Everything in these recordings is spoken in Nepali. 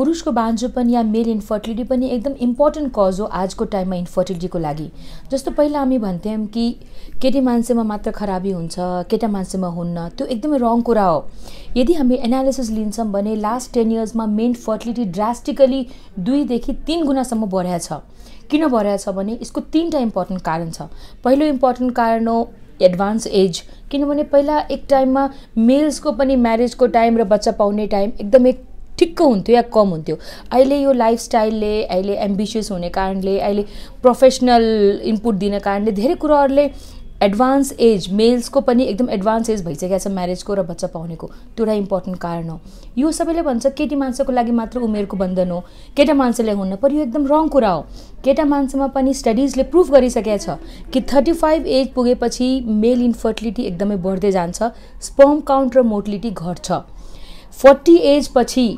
पुरुषको पनि या मेल इन्फर्टिलिटी पनि एकदम इम्पोर्टेन्ट कज हो आजको टाइममा इन्फर्टिलिटीको लागि जस्तो पहिला हामी भन्थ्यौँ कि केटी मान्छेमा मात्र खराबी हुन्छ केटा मान्छेमा हुन्न त्यो एकदमै रङ कुरा हो यदि हामी एनालिसिस लिन्छौँ भने लास्ट टेन इयर्समा मेन फर्टिलिटी ड्रास्टिकली दुईदेखि तिन गुणासम्म बढ्या छ किन बढाएको छ भने यसको तिनवटा इम्पोर्टेन्ट कारण छ पहिलो इम्पोर्टेन्ट कारण हो एडभान्स एज किनभने पहिला एक टाइममा मेल्सको पनि म्यारेजको टाइम र बच्चा पाउने टाइम एकदमै ठिक्क हुन्थ्यो या कम हुन्थ्यो अहिले यो लाइफस्टाइलले अहिले एम्बिसियस हुने कारणले अहिले प्रोफेसनल इनपुट दिने कारणले धेरै कुराहरूले एडभान्स एज मेल्सको पनि एकदम एडभान्स एज भइसकेको छ म्यारेजको र बच्चा पाउनेको त्यो एउटा इम्पोर्टेन्ट कारण हो यो सबैले भन्छ केटी मान्छेको लागि मात्र उमेरको बन्धन हो केटा मान्छेले हुन्न पर यो एकदम रङ कुरा हो केटा मान्छेमा पनि स्टडिजले प्रुभ गरिसकेको छ कि थर्टी फाइभ एज पुगेपछि मेल इन्फर्टिलिटी एकदमै बढ्दै जान्छ स्पम काउन्ट र मोर्टिलिटी घट्छ फोर्टी एज पछि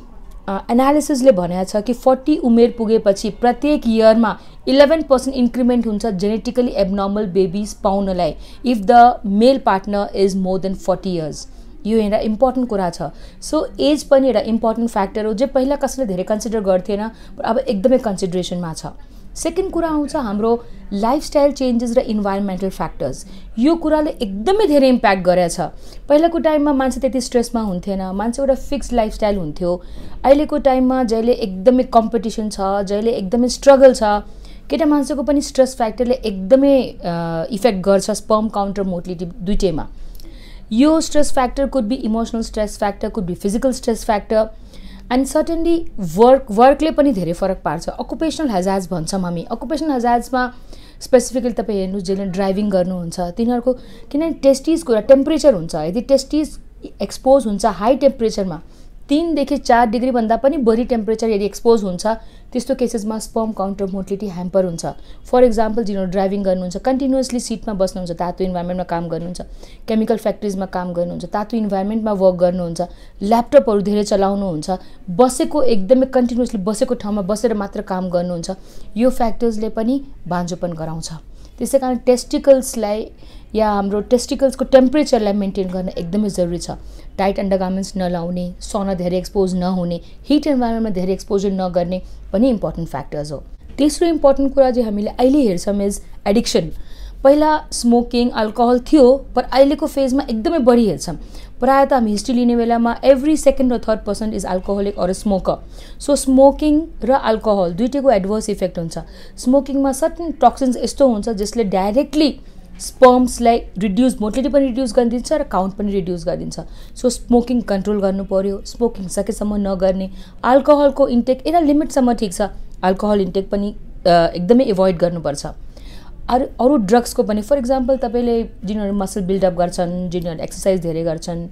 एनालिसिसले भनेको छ कि फोर्टी उमेर पुगेपछि प्रत्येक इयरमा इलेभेन पर्सेन्ट इन्क्रिमेन्ट हुन्छ जेनेटिकली एबनर्मल बेबिज पाउनलाई if the male partner is more than forty years यो एउटा इम्पोर्टेन्ट कुरा छ सो एज पनि एउटा इम्पोर्टेन्ट फ्याक्टर हो जो पहिला कसैले धेरै कन्सिडर गर्थेन अब एकदमै कन्सिडरेसनमा छ सेकेन्ड कुरा आउँछ हाम्रो लाइफस्टाइल चेन्जेस र इन्भाइरोमेन्टल फ्याक्टर्स यो कुराले एकदमै धेरै इम्प्याक्ट गरेछ पहिलाको टाइममा मान्छे त्यति स्ट्रेसमा हुन्थेन मान्छे एउटा फिक्स लाइफस्टाइल हुन्थ्यो अहिलेको टाइममा जहिले एकदमै कम्पिटिसन छ जहिले एकदमै स्ट्रगल छ केटा मान्छेको पनि स्ट्रेस फ्याक्टरले एकदमै इफेक्ट गर्छ स्पर्म काउन्टर मोटिलिटी दुइटैमा यो stress factor could be emotional stress factor could be physical stress factor and certainly work वर्कले पनि धेरै फरक पार्छ अकुपेसनल हजाज भन्छौँ हामी अकुपेसनल हजाजमा स्पेसिफिकली तपाईँ हेर्नु जसले ड्राइभिङ गर्नुहुन्छ तिनीहरूको किनभने टेस्टिजको एउटा टेम्परेचर हुन्छ यदि टेस्टिज एक्सपोज हुन्छ हाई टेम्परेचरमा तिनदेखि चार डिग्रीभन्दा पनि बढी टेम्परेचर यदि एक्सपोज हुन्छ त्यस्तो केसेसमा स्पम काउन्टर मोटिलिटी ह्याम्पर हुन्छ फर इक्जाम्पल जिनीहरू ड्राइभिङ गर्नुहुन्छ कन्टिन्युसली सिटमा बस्नुहुन्छ तातो इन्भाइरोमेन्टमा काम गर्नुहुन्छ केमिकल फ्याक्ट्रिजमा काम गर्नुहुन्छ तातो इन्भाइरोमेन्टमा वर्क गर्नुहुन्छ ल्यापटपहरू धेरै चलाउनुहुन्छ बसेको एकदमै कन्टिन्युसली बसेको ठाउँमा बसेर मात्र काम गर्नुहुन्छ यो फ्याक्टर्सले पनि भान्जोपन गराउँछ त्यसै कारण टेस्टिकल्सलाई या हाम्रो टेस्टिकल्सको टेम्परेचरलाई मेन्टेन गर्न एकदमै जरुरी छ टाइट अन्डर गार्मेन्ट्स नलाउने सन धेरै एक्सपोज नहुने हिट इन्भाइरोमेन्टमा धेरै एक्सपोजर नगर्ने पनि इम्पोर्टेन्ट फ्याक्टर्स हो तेस्रो इम्पोर्टेन्ट कुरा चाहिँ हामीले अहिले हेर्छौँ इज एडिक्सन पहिला स्मोकिङ अल्कोहल थियो पर अहिलेको फेजमा एकदमै बढी हेर्छौँ प्रायः त हामी हिस्ट्री लिने बेलामा एभ्री सेकेन्ड र third person is alcoholic or smoker so smoking र अल्कोहल दुइटैको एडभर्स इफेक्ट हुन्छ स्मोकिङमा सर्टन टक्सिन्स यस्तो हुन्छ जसले डाइरेक्टली स्पम्सलाई रिड्युस मोटिलिटी पनि रिड्युस गरिदिन्छ र काउन्ट पनि रिड्युस गरिदिन्छ सो स्मोकिङ कन्ट्रोल गर्नु पऱ्यो स्मोकिङ सकेसम्म नगर्ने अल्कोहलको इन्टेक लिमिट लिमिटसम्म ठिक छ अल्कोहल इन्टेक पनि एकदमै एभोइड गर्नुपर्छ अरू अरू ड्रग्सको पनि फर इक्जाम्पल तपाईँले जिनीहरू मसल बिल्डअप गर्छन् जिनीहरू एक्सर्साइज धेरै गर्छन्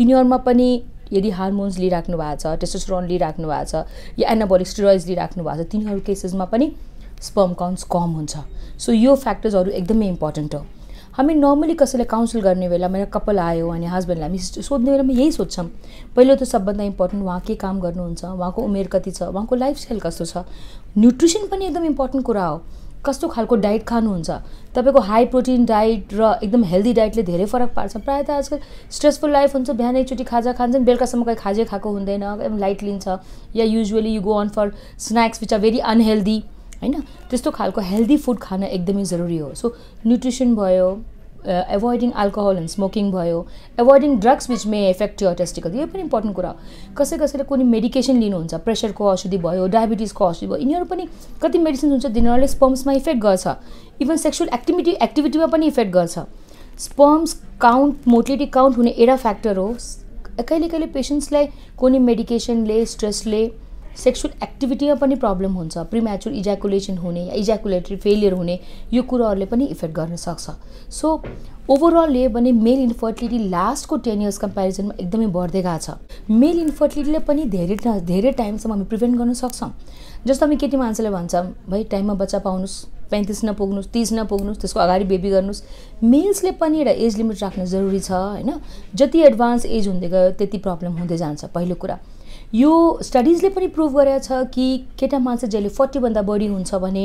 तिनीहरूमा पनि यदि हार्मोन्स लिइराख्नु भएको छ टेस्टोस्ट्रोन लिइराख्नु भएको छ या एनाबोलिक स्टेरोइड्स लिइराख्नु भएको छ तिनीहरू केसेसमा पनि स्पर्म काउन्ट्स कम हुन्छ सो यो फ्याक्टर्सहरू एकदमै इम्पोर्टेन्ट हो हामी नर्मली कसैलाई काउन्सिल गर्ने बेला मेरो कपाल आयो अनि हस्बेन्डलाई हामी सोध्ने बेलामा यही सोध्छौँ पहिलो त सबभन्दा इम्पोर्टेन्ट उहाँ के काम गर्नुहुन्छ उहाँको उमेर कति छ उहाँको लाइफस्टाइल कस्तो छ न्युट्रिसन पनि एकदम इम्पोर्टेन्ट कुरा हो कस्तो खालको डाइट खानुहुन्छ तपाईँको हाई प्रोटिन डाइट र एकदम हेल्दी डाइटले धेरै फरक पार्छ प्रायः त आजकल स्ट्रेसफुल लाइफ हुन्छ बिहान एकचोटि खाजा खान्छन् बेलुकासम्म कहीँ खाजै खाएको हुँदैन एकदम लाइट लिन्छ या usually you go on for snacks which are very unhealthy होइन त्यस्तो खालको हेल्दी फुड खान एकदमै जरुरी हो सो न्युट्रिसन भयो एभोइडिङ अल्कोहल एन्ड स्मोकिङ भयो avoiding drugs which may affect your testicle यो पनि इम्पोर्टेन्ट कुरा हो कसै कसैले कुनै मेडिकेसन लिनुहुन्छ प्रेसरको औषधि भयो डायबिटिजको औषधि भयो यिनीहरू पनि कति मेडिसिन्स हुन्छ तिनीहरूले स्पम्समा इफेक्ट गर्छ इभन सेक्सुअल एक्टिभिटी एक्टिभिटीमा पनि इफेक्ट गर्छ स्पम्स काउन्ट मोटिलिटी काउन्ट हुने एउटा फ्याक्टर हो कहिले कहिले पेसेन्ट्सलाई कुनै मेडिकेसनले स्ट्रेसले सेक्सुअल एक्टिभिटीमा पनि प्रब्लम हुन्छ प्रिम्याचुर इज्याकुलेसन हुने या इज्याकुलेटरी फेलियर हुने यो कुरोहरूले पनि इफेक्ट गर्न सक्छ सो ओभरअल लियो भने मेल इन्फर्टिलिटी लास्टको टेन इयर्स कम्पेरिजनमा एकदमै बढ्दै गएको छ मेल इन्फर्टिलिटीले पनि धेरै धेरै टाइमसम्म हामी प्रिभेन्ट गर्न सक्छौँ जस्तो हामी केटी मान्छेले भन्छौँ भाइ टाइममा बच्चा पाउनुहोस् पैँतिस नपुग्नुहोस् तिस नपुग्नुहोस् त्यसको अगाडि बेबी गर्नुहोस् मेल्सले पनि एउटा एज लिमिट राख्न जरुरी छ होइन जति एडभान्स एज हुँदै गयो त्यति प्रब्लम हुँदै जान्छ पहिलो कुरा यो स्टडिजले पनि प्रुभ गरेको छ कि केटा मान्छे जहिले फोर्टीभन्दा बढी हुन्छ भने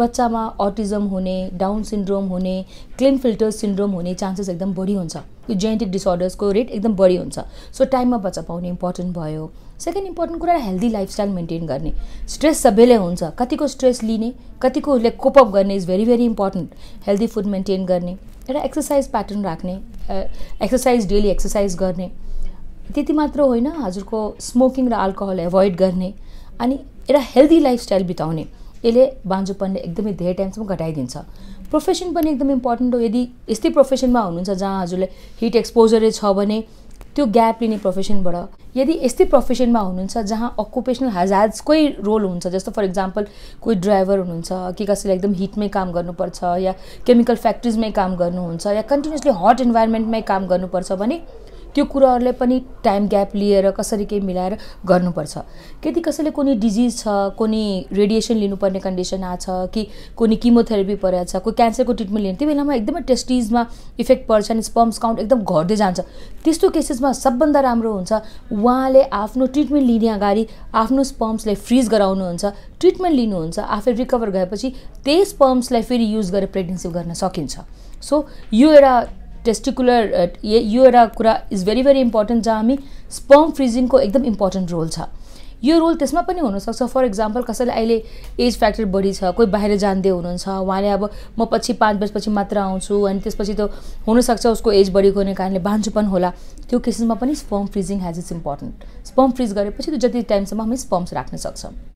बच्चामा अटिजम हुने डाउन सिन्ड्रोम हुने क्लिन फिल्टर सिन्ड्रोम हुने चान्सेस एकदम बढी हुन्छ यो जेनेटिक डिसअर्डर्सको रेट एकदम बढी हुन्छ सो टाइममा बच्चा पाउने इम्पोर्टेन्ट भयो सेकेन्ड इम्पोर्टेन्ट कुरा हेल्दी लाइफस्टाइल मेन्टेन गर्ने स्ट्रेस सबैले हुन्छ कतिको स्ट्रेस लिने कतिको उसले कोपअप गर्ने is very very important healthy food maintain गर्ने एउटा एक्सर्साइज प्याटर्न राख्ने एक्सर्साइज डेली एक्सर्साइज गर्ने त्यति मात्र होइन हजुरको स्मोकिङ र अल्कोहल एभोइड गर्ने अनि एउटा हेल्दी लाइफस्टाइल बिताउने यसले बाँझोपनले एकदमै धेरै टाइमसम्म घटाइदिन्छ प्रोफेसन पनि एकदम इम्पोर्टेन्ट हो यदि यस्तै प्रोफेसनमा हुनुहुन्छ जहाँ हजुरले हिट एक्सपोजरै छ भने त्यो ग्याप लिने प्रोफेसनबाट यदि यस्तै प्रोफेसनमा हुनुहुन्छ जहाँ अकुपेसनल हजार्ड्सकै रोल हुन्छ जस्तो फर इक्जाम्पल कोही ड्राइभर हुनुहुन्छ कि कसैले एकदम हिटमै काम गर्नुपर्छ या केमिकल फ्याक्ट्रिजमै काम गर्नुहुन्छ या कन्टिन्युसली हट इन्भाइरोमेन्टमै काम गर्नुपर्छ भने त्यो कुराहरूले पनि टाइम ग्याप लिएर कसरी केही मिलाएर गर्नुपर्छ यदि कसैले कुनै डिजिज छ कुनै रेडिएसन लिनुपर्ने कन्डिसन आएको छ कि कुनै किमोथेरापी परेको छ कोही क्यान्सरको ट्रिटमेन्ट लिने त्यो बेलामा एकदमै टेस्टिजमा इफेक्ट पर्छ अनि स्पम्स काउन्ट एकदम घट्दै जान्छ त्यस्तो केसेसमा सबभन्दा राम्रो हुन्छ उहाँले आफ्नो ट्रिटमेन्ट लिने अगाडि आफ्नो स्पम्सलाई फ्रिज गराउनुहुन्छ ट्रिटमेन्ट लिनुहुन्छ आफै रिकभर गएपछि त्यही स्पम्सलाई फेरि युज गरेर प्रेग्नेन्सी गर्न सकिन्छ सो यो एउटा टेस्टिकुलर यो एउटा कुरा इज भेरी भेरी इम्पोर्टेन्ट जहाँ हामी स्पर्म फ्रिजिङको एकदम इम्पोर्टेन्ट रोल छ यो रोल त्यसमा पनि हुनसक्छ फर इक्जाम्पल कसैले अहिले एज फ्याक्टर बढी छ कोही बाहिर जाँदै हुनुहुन्छ उहाँले अब म पछि पाँच बजीपछि मात्र आउँछु अनि त्यसपछि त हुनसक्छ उसको एज बढी हुने कारणले पनि होला त्यो केसेसमा पनि sperm freezing has is important sperm freeze गरेपछि त जति टाइमसम्म हामी स्पम्स राख्न सक्छौँ